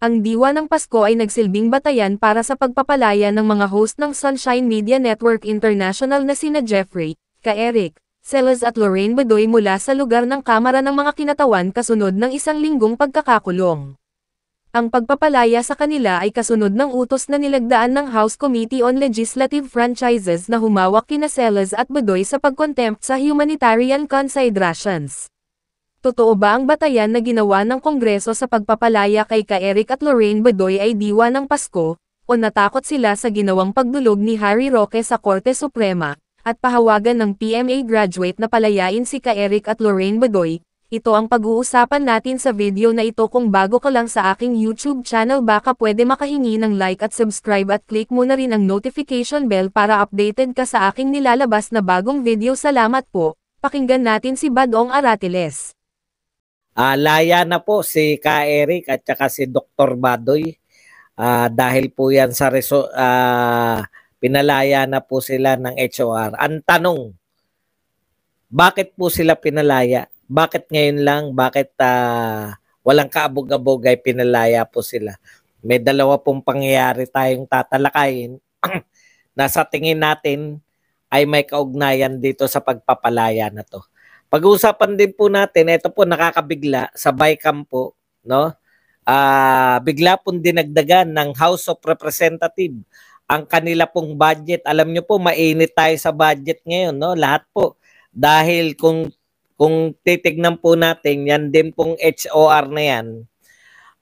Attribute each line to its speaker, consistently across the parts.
Speaker 1: Ang diwa ng Pasko ay nagsilbing batayan para sa pagpapalaya ng mga host ng Sunshine Media Network International na sina Jeffrey, ka-Eric, Celas at Lorraine Badoy mula sa lugar ng Kamara ng mga kinatawan kasunod ng isang linggong pagkakakulong. Ang pagpapalaya sa kanila ay kasunod ng utos na nilagdaan ng House Committee on Legislative Franchises na humawak kina Celas at Badoy sa pagkontempt sa humanitarian considerations. Totoo ba ang batayan na ginawa ng Kongreso sa pagpapalaya kay Ka-Eric at Lorraine Badoy ay diwa ng Pasko, o natakot sila sa ginawang pagdulog ni Harry Roque sa Korte Suprema, at pahawagan ng PMA graduate na palayain si Ka-Eric at Lorraine Badoy? Ito ang pag-uusapan natin sa video na ito kung bago ka lang sa aking YouTube channel baka pwede makahingi ng like at subscribe at click mo na rin ang notification bell para updated ka sa aking nilalabas na bagong video. Salamat po, pakinggan natin si Badong Aratiles. Uh, laya na po si Ka Eric at saka si Dr. Badoy uh, dahil po yan sa reso, uh, pinalaya na po sila ng HOR. Ang tanong, bakit po sila pinalaya? Bakit ngayon lang? Bakit uh, walang kaabog-abog ay pinalaya po sila? May dalawa pong pangyayari tayong tatalakayin na sa tingin natin ay may kaugnayan dito sa pagpapalaya na to. Pag-uusapan din po natin, ito po nakakabigla sa BICAM po, no? Uh, bigla pong dinagdagan ng House of Representatives ang kanila pong budget. Alam nyo po, mainit tayo sa budget ngayon, no? Lahat po. Dahil kung kung titignan po natin, yan din pong HOR na yan,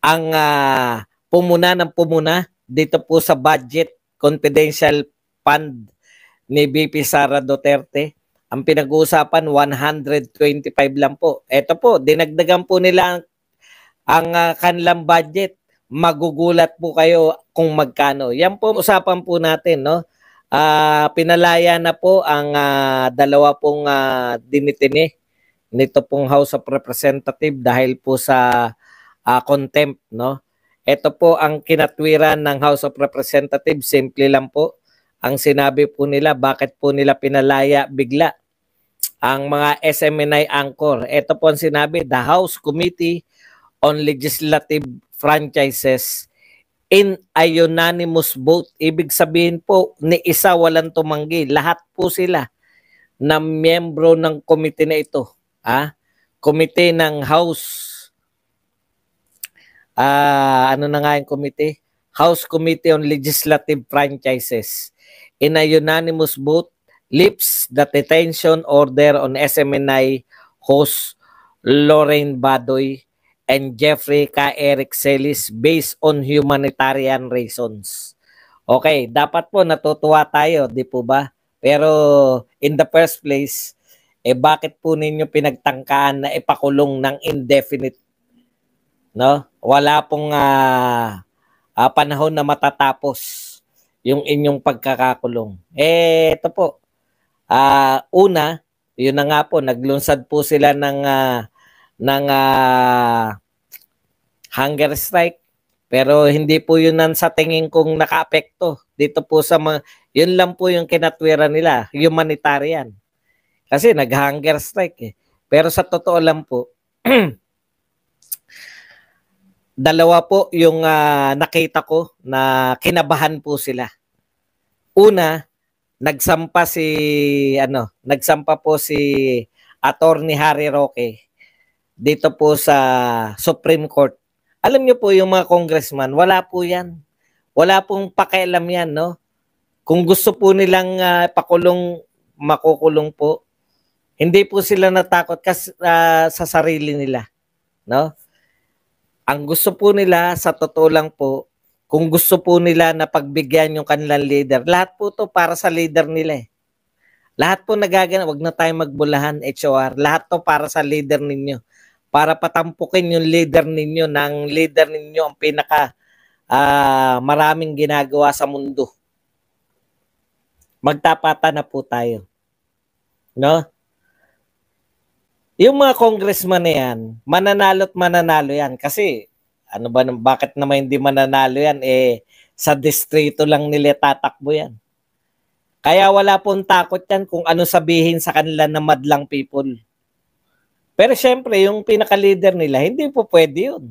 Speaker 1: ang uh, pumuna ng pumuna dito po sa budget confidential fund ni BP Sara Duterte ang pinag-uusapan 125 lang po. Ito po, dinagdagan po nila ang, ang uh, kanilang budget. Magugulat po kayo kung magkano. Yan po usapan po natin, no? Uh, pinalaya na po ang uh, dalawa pong uh, dinitini nito pong House of Representatives dahil po sa uh, contempt, no? Ito po ang kinatwiran ng House of Representatives, simple lang po. Ang sinabi po nila, bakit po nila pinalaya bigla? ang mga SMNI anchor. Ito po ang sinabi, the House Committee on Legislative Franchises in a unanimous vote. Ibig sabihin po, ni isa walang tumanggi. Lahat po sila na miyembro ng committee na ito. Ah? committee ng House uh, ano na nga yung committee? House Committee on Legislative Franchises. In a unanimous vote, lifts the detention order on SMNI host Lorraine Badoy and Jeffrey K. Eric Celis based on humanitarian reasons. Okay, dapat po natutuwa tayo, di po ba? Pero in the first place, eh bakit po ninyo pinagtangkaan na ipakulong ng indefinite? No? Wala pong uh, uh, panahon na matatapos yung inyong pagkakakulong. Eh, ito po, Uh, una, yun na nga po, naglunsad po sila ng uh, ng uh, hunger strike pero hindi po yun nang sa tingin kong nakaapekto dito po sa mga, yun lang po yung kinatwiran nila, humanitarian. Kasi nag-hunger strike eh. Pero sa totoo lang po, dalawa po yung uh, nakita ko na kinabahan po sila. Una, nagsampa si ano, nagsampa po si Attorney Harry Roque dito po sa Supreme Court. Alam niyo po yung mga congressman, wala po 'yan. Wala pong pakialam 'yan, no? Kung gusto po nilang uh, ah, pakulong, makukulong po. Hindi po sila natakot kas, uh, sa sarili nila, no? Ang gusto po nila sa totoo lang po kung gusto po nila na pagbigyan yung kanilang leader, lahat po to para sa leader nila eh. Lahat po nagagana, wag na tayong magbulahan, HR. Lahat to para sa leader ninyo. Para patampukin yung leader ninyo ng leader ninyo ang pinaka uh, maraming ginagawa sa mundo. Magtapatan na po tayo. No? Yung mga congressman na yan, mananalo't mananalo yan kasi ano ba, bakit naman hindi mananalo yan? Eh, sa distrito lang nila tatakbo yan. Kaya wala pong takot yan kung ano sabihin sa kanila na madlang people. Pero syempre, yung pinaka-leader nila, hindi po pwede yun.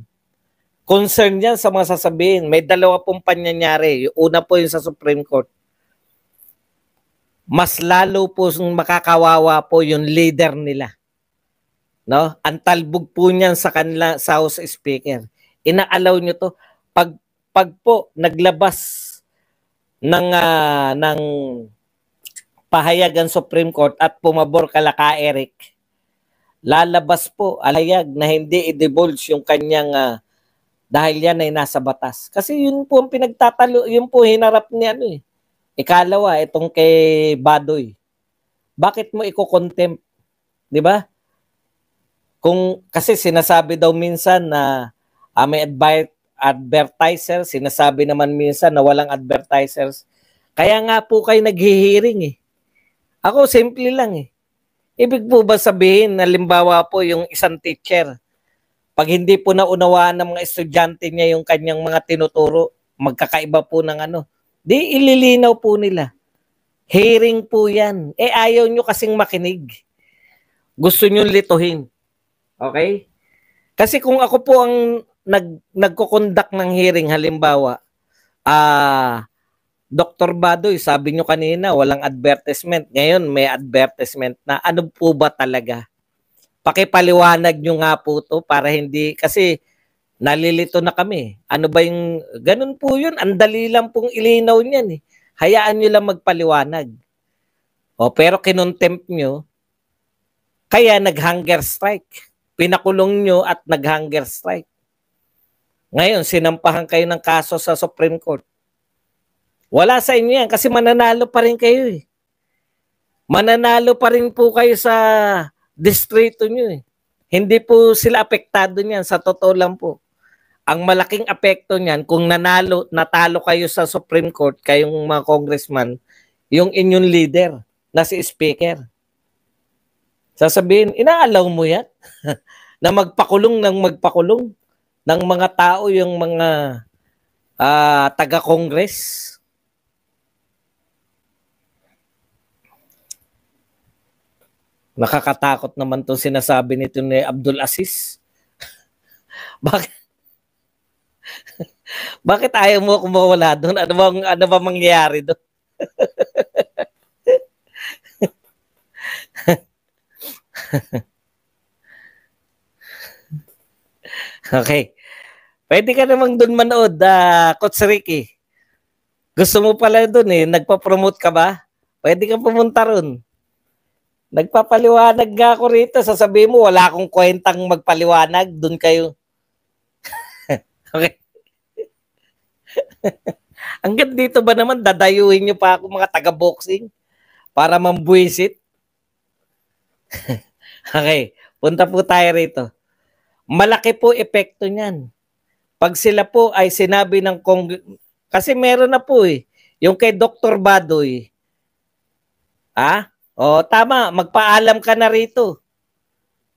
Speaker 1: Concern yan sa mga sasabihin. May dalawa pong panyanyari. Yung una po yung sa Supreme Court. Mas lalo po makakawawa po yung leader nila. No? Ang talbog po niyan sa kanila sa House Speaker inaallow nyo to. Pag, pag po naglabas ng, uh, ng pahayag ang Supreme Court at pumabor kala ka Eric, lalabas po alayag na hindi i-divulge yung kanyang uh, dahil yan ay nasa batas. Kasi yun po ang pinagtatalo, yun po hinarap ni ano eh. Ikalawa, itong kay Badoy. Bakit mo iko-contempt? Di ba? Kung, kasi sinasabi daw minsan na Uh, may adver- advertisers, sinasabi naman minsan na walang advertisers. Kaya nga po kayo naghihiring eh. Ako, simple lang eh. Ibig po ba sabihin, halimbawa po yung isang teacher, pag hindi po naunawaan ng mga estudyante niya yung kanyang mga tinuturo, magkakaiba po ng ano. Di ililinaw po nila. Hearing po yan. Eh ayaw nyo kasing makinig. Gusto nyo lituhin. Okay? Kasi kung ako po ang nag nagko-conduct ng hearing halimbawa ah uh, Dr. Badoy, sabi nyo kanina, walang advertisement. Ngayon, may advertisement na. Ano po ba talaga? Pakipaliwanag nyo nga po to para hindi, kasi nalilito na kami. Ano ba yung, ganun po yun. Ang dali lang pong ilinaw niyan eh. Hayaan nyo lang magpaliwanag. O, pero kinontempt nyo, kaya nag-hunger strike. Pinakulong nyo at nag-hunger strike. Ngayon, sinampahan kayo ng kaso sa Supreme Court. Wala sa inyo yan kasi mananalo pa rin kayo eh. Mananalo pa rin po kayo sa distrito nyo eh. Hindi po sila apektado niyan, sa totoo lang po. Ang malaking apekto niyan, kung nanalo, natalo kayo sa Supreme Court, kayong mga congressman, yung inyong leader na si Speaker. Sasabihin, inaalaw mo yan na magpakulong ng magpakulong ng mga tao yung mga uh, taga-Congress. Nakakatakot naman 'tong sinasabi nito ni Abdul Aziz. Bakit? Bakit ayaw mo kumawala doon? Ano bang ano ba mangyayari doon? Okay. Pwede ka namang doon manood, uh, Coach Ricky. Gusto mo pala doon eh, nagpa-promote ka ba? Pwede ka pumunta roon. Nagpapaliwanag nga ako rito. Sasabihin mo, wala akong kwentang magpaliwanag. Doon kayo. okay. Hanggang dito ba naman, dadayuhin nyo pa ako mga taga-boxing para mambuisit? okay, punta po tayo rito malaki po epekto niyan. Pag sila po ay sinabi ng Kong... Kasi meron na po eh. Yung kay Dr. Badoy. Ha? O, tama. Magpaalam ka na rito.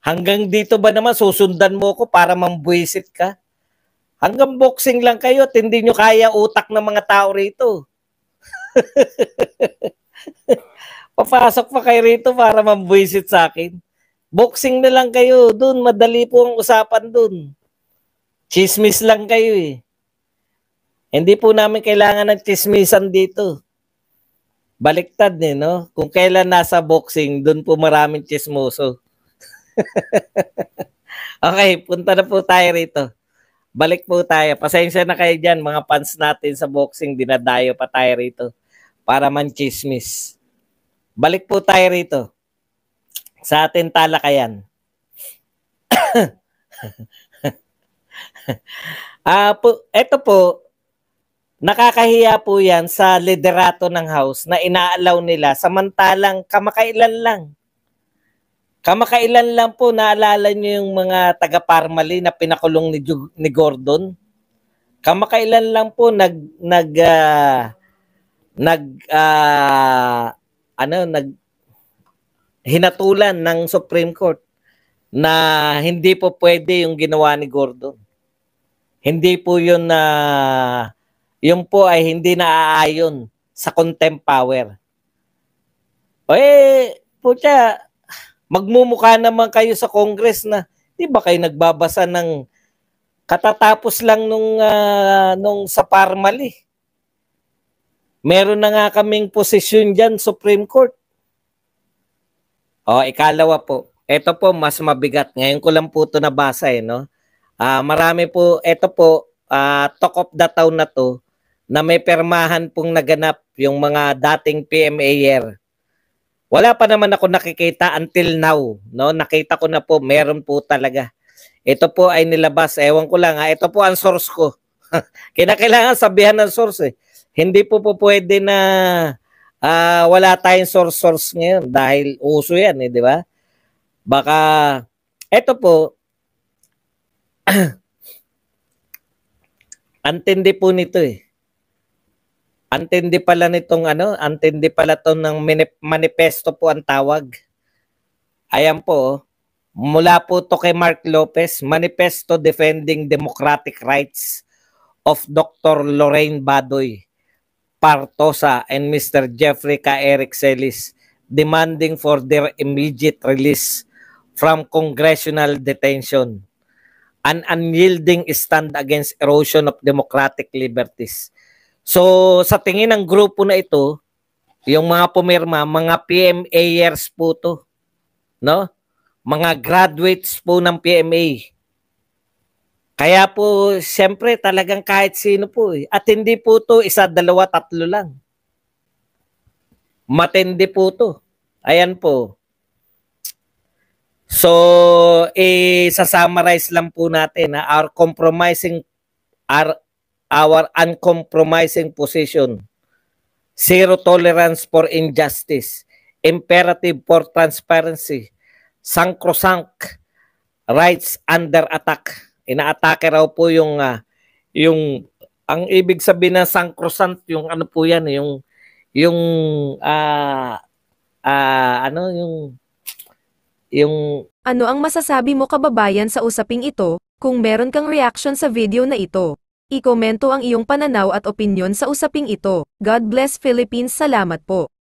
Speaker 1: Hanggang dito ba naman susundan mo ako para mambuisit ka? Hanggang boxing lang kayo at hindi nyo kaya utak ng mga tao rito. Papasok pa kayo rito para mambuisit sa akin. Boxing na lang kayo. Doon, madali po ang usapan doon. Chismis lang kayo eh. Hindi po namin kailangan ng chismisan dito. Baliktad eh, no? Kung kailan nasa boxing, doon po maraming chismoso. okay, punta na po tayo rito. Balik po tayo. Pasensya na kayo dyan, mga fans natin sa boxing, dinadayo pa tayo rito para man chismis. Balik po tayo rito. Sa atin talakayan. Ah, uh, ito po nakakahiya po 'yan sa liderato ng house na inaalaw nila samantalang kamakailan lang. Kamakailan lang po naalala niyo yung mga taga-Parmali na pinakulong ni, Ju- ni Gordon. Kamakailan lang po nag nag uh, nag uh, ano nag hinatulan ng Supreme Court na hindi po pwede yung ginawa ni Gordon. Hindi po yun na uh, yun po ay hindi naaayon sa contempt power. O eh, putya, magmumukha naman kayo sa Congress na di ba kayo nagbabasa ng katatapos lang nung uh, nung sa Parmali. Meron na nga kaming posisyon diyan Supreme Court. Oh, ikalawa po. Ito po, mas mabigat. Ngayon ko lang po ito nabasa eh, no? Uh, marami po, ito po, uh, talk of the town na to, na may permahan pong naganap yung mga dating PMAyer. Wala pa naman ako nakikita until now. No? Nakita ko na po, meron po talaga. Ito po ay nilabas. Ewan ko lang ha. Ah, ito po ang source ko. Kinakailangan sabihan ng source eh. Hindi po po pwede na uh, wala tayong source-source ngayon dahil uso yan, eh, di ba? Baka, eto po, antindi po nito eh. Antindi pala nitong ano, antindi pala to ng manifesto po ang tawag. Ayan po, oh. mula po to kay Mark Lopez, Manifesto Defending Democratic Rights of Dr. Lorraine Badoy Partosa and Mr. Jeffrey K. Eric Celis demanding for their immediate release from congressional detention. An unyielding stand against erosion of democratic liberties. So sa tingin ng grupo na ito, yung mga pumirma, mga PMAers po to. No? Mga graduates po ng PMA. Kaya po, siyempre, talagang kahit sino po. Eh. At hindi po to isa, dalawa, tatlo lang. Matindi po to. Ayan po. So, eh, sa summarize lang po natin na our compromising our, our uncompromising position. Zero tolerance for injustice. Imperative for transparency. Sacrosanct rights under attack inaatake raw po yung uh, yung ang ibig sabihin ng sangkrosant yung ano po yan yung yung uh, uh, ano yung yung ano ang masasabi mo kababayan sa usaping ito kung meron kang reaction sa video na ito i-komento ang iyong pananaw at opinion sa usaping ito god bless Philippines salamat po